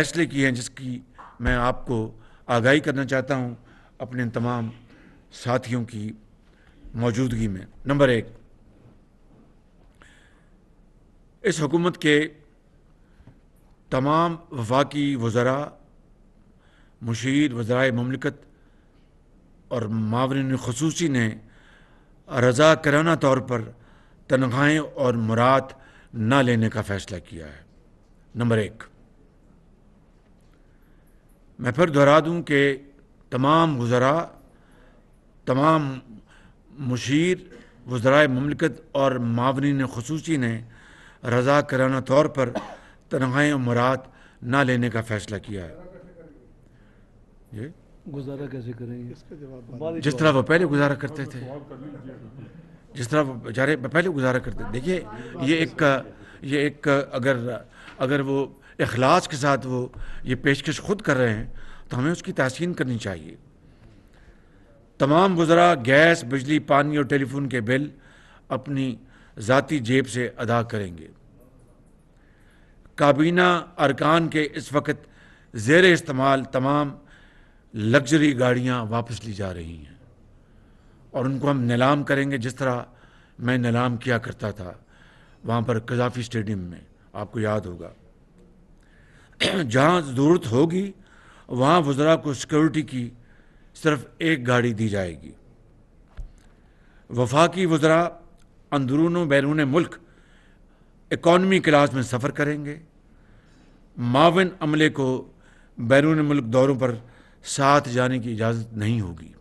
फैसले किए हैं जिसकी मैं आपको आगाही करना चाहता हूं अपने तमाम साथियों की मौजूदगी में नंबर एक इस हुकूमत के तमाम वफाकी वज़रा मुशीर वज़रा ममलिकत और मावरिन खसूसी ने रजा कराना तौर पर तनख्वाहें और मुराद ना लेने का फ़ैसला किया है नंबर एक मैं फिर दोहरा दूं कि तमाम वज़रा तमाम मुशीर वज़रा ममलकत और ने खसूसी ने रजा कराना तौर पर तनख्वाहें मुराद ना लेने का फ़ैसला किया है ये गुजारा कैसे करेंगे जिस तरह वो पहले गुजारा करते थे जिस तरह वो बेचारे पहले गुजारा करते देखिए ये एक ये एक अगर अगर वो अखलास के साथ वो ये पेशकश खुद कर रहे हैं तो हमें उसकी तहसीन करनी चाहिए तमाम वजरा गैस बिजली पानी और टेलीफोन के बिल अपनी ज़ाती जेब से अदा करेंगे काबीना अरकान के इस वक्त ज़ेर इस्तेमाल तमाम लग्जरी गाड़ियाँ वापस ली जा रही हैं और उनको हम नीलाम करेंगे जिस तरह मैं नीलाम किया करता था वहाँ पर कजाफी स्टेडियम में आपको याद होगा जहाँ ज़रूरत होगी वहाँ वज़रा को सिक्योरिटी की सिर्फ एक गाड़ी दी जाएगी वफाकी वज़रा अंदरून बैरून मुल्क इकॉनमी क्लास में सफ़र करेंगे मावन अमले को बैरून मुल्क दौरों पर साथ जाने की इजाज़त नहीं होगी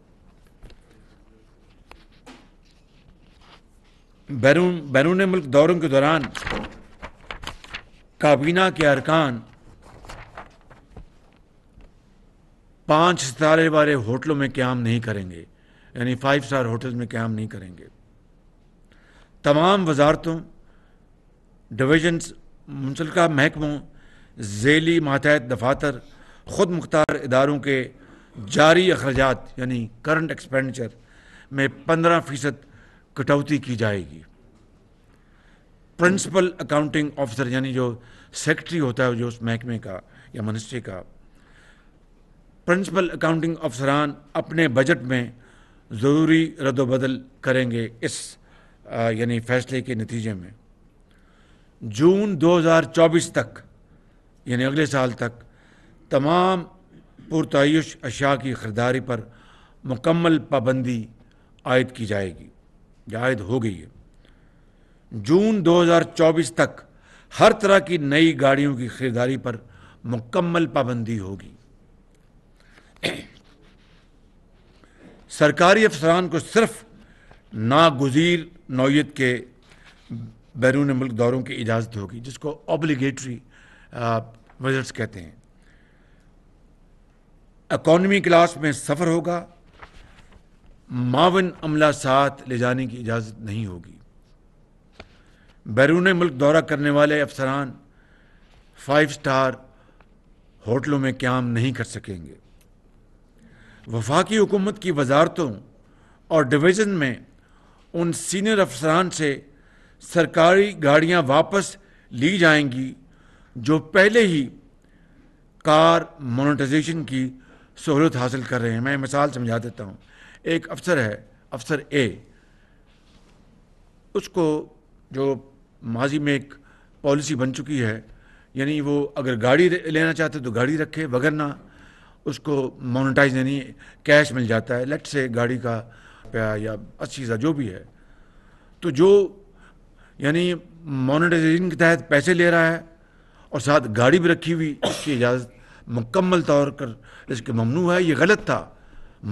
बैरून बैरून मुल्क दौरों के दौरान काबीना के अरकान पाँच सितारे वाले होटलों में क्याम नहीं करेंगे यानी फाइव स्टार होटल में क्याम नहीं करेंगे तमाम वजारतों डिवीजन्स मुंसलका महकमों जेली मातहत दफातर ख़ुद मुख्तार इदारों के जारी अखराज यानी करंट एक्सपेंडिचर में पंद्रह फ़ीसद कटौती की जाएगी प्रिंसिपल अकाउंटिंग ऑफिसर यानी जो सेक्रेटरी होता है जो उस महकमे का या मिनिस्ट्री का प्रिंसिपल अकाउंटिंग अफसरान अपने बजट में ज़रूरी रद्दबदल करेंगे इस यानी फैसले के नतीजे में जून 2024 तक यानी अगले साल तक तमाम पुरतश अशा की खरीदारी पर मुकम्मल पाबंदी आयद की जाएगी आयद हो गई है जून 2024 तक हर तरह की नई गाड़ियों की खरीदारी पर मुकम्मल पाबंदी होगी सरकारी अफसरान को सिर्फ नागजीर नौीयत के बैरून मुल्क दौरों की इजाज़त होगी जिसको ऑब्लिगेटरी विजट्स कहते हैं अकोनमी क्लास में सफ़र होगा मावन अमला साथ ले जाने की इजाज़त नहीं होगी बैरून मुल्क दौरा करने वाले अफसरान फाइव स्टार होटलों में क्याम नहीं कर सकेंगे वफाकी हुकूमत की वजारतों और डिवीज़न में उन सीनियर अफसरान से सरकारी गाड़ियां वापस ली जाएंगी जो पहले ही कार मोनेटाइजेशन की सहूलत हासिल कर रहे हैं मैं मिसाल समझा देता हूँ एक अफसर है अफसर ए उसको जो माजी में एक पॉलिसी बन चुकी है यानी वो अगर गाड़ी लेना चाहते तो गाड़ी रखे वगरना उसको मोनेटाइज यानी कैश मिल जाता है लेट से गाड़ी का रुपया या अस्सी सा जो भी है तो जो यानी मोनेटाइजेशन के तहत पैसे ले रहा है और साथ गाड़ी भी रखी हुई इसकी इजाज़त मुकम्मल तौर पर इसके ममनू है ये गलत था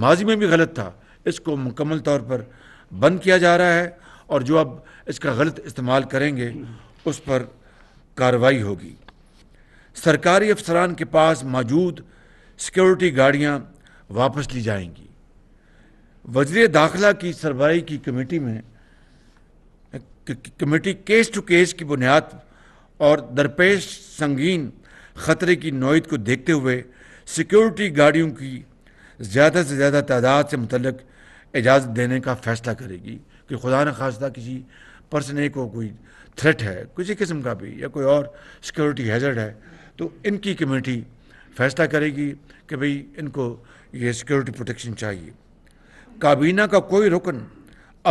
माजी में भी गलत था इसको मुकम्मल तौर पर बंद किया जा रहा है और जो अब इसका गलत इस्तेमाल करेंगे उस पर कार्रवाई होगी सरकारी अफसरान के पास मौजूद सिक्योरिटी गाड़ियां वापस ली जाएंगी वजीर दाखिला की सरबराही की कमेटी में कमेटी केस टू केस की बुनियाद और दरपेश संगीन ख़तरे की नोयत को देखते हुए सिक्योरिटी गाड़ियों की ज़्यादा से ज़्यादा तादाद से मतलब इजाज़त देने का फैसला करेगी कि खुदा न खास्ता किसी पर्सने को कोई थ्रेट है किसी किस्म का भी या कोई और सिक्योरिटी हैजर्ड है तो इनकी कमेटी फैसला करेगी कि भाई इनको ये सिक्योरिटी प्रोटेक्शन चाहिए काबीना का कोई रुकन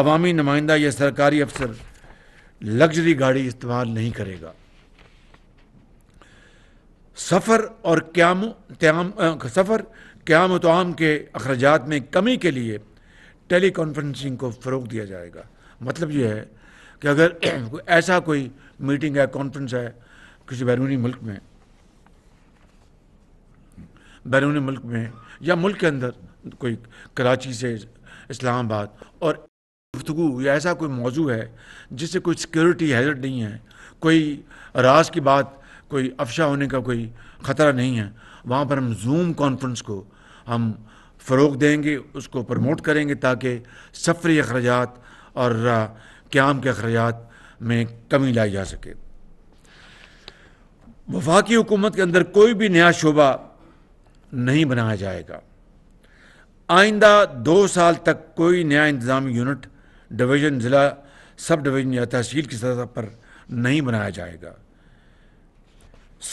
अवामी नुमाइंदा या सरकारी अफसर लग्जरी गाड़ी इस्तेमाल नहीं करेगा सफ़र और क्याम त्याम सफ़र क्याम तमाम तो के अखराज में कमी के लिए टेली कॉन्फ्रेंसिंग को फ़रोग दिया जाएगा मतलब ये है कि अगर ऐसा कोई मीटिंग है कॉन्फ्रेंस है किसी बैरूनी मुल्क में बैरून मुल्क में या मुल्क के अंदर कोई कराची से इस्लामाबाद और गुफ्तु या ऐसा कोई मौजू है जिससे कोई सिक्योरिटी हैजर्ड नहीं है कोई राज की बात कोई अफशा होने का कोई ख़तरा नहीं है वहाँ पर हम जूम कॉन्फ्रेंस को हम फ़रोग देंगे उसको प्रमोट करेंगे ताकि सफरी अखराज और क्याम के अखराज में कमी लाई जा सके वफाकी हुकूमत के अंदर कोई भी नया शोबा नहीं बनाया जाएगा आइंदा दो साल तक कोई नया इंतजाम यूनिट डिवीज़न ज़िला सब डिवीज़न या तहसील की सतह पर नहीं बनाया जाएगा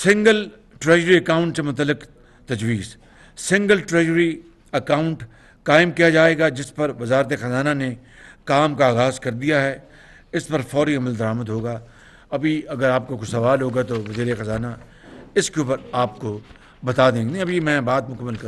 सिंगल ट्रेजरी अकाउंट से मतलब तजवीज़ सिंगल ट्रेजरी अकाउंट कायम किया जाएगा जिस पर वजारत ख़जाना ने काम का आगाज़ कर दिया है इस पर फौरी अमल दरामद होगा अभी अगर आपको कुछ सवाल होगा तो वजीर ख़जाना इसके ऊपर आपको बता देंगे नहीं अभी मैं बात मुकम्मल कर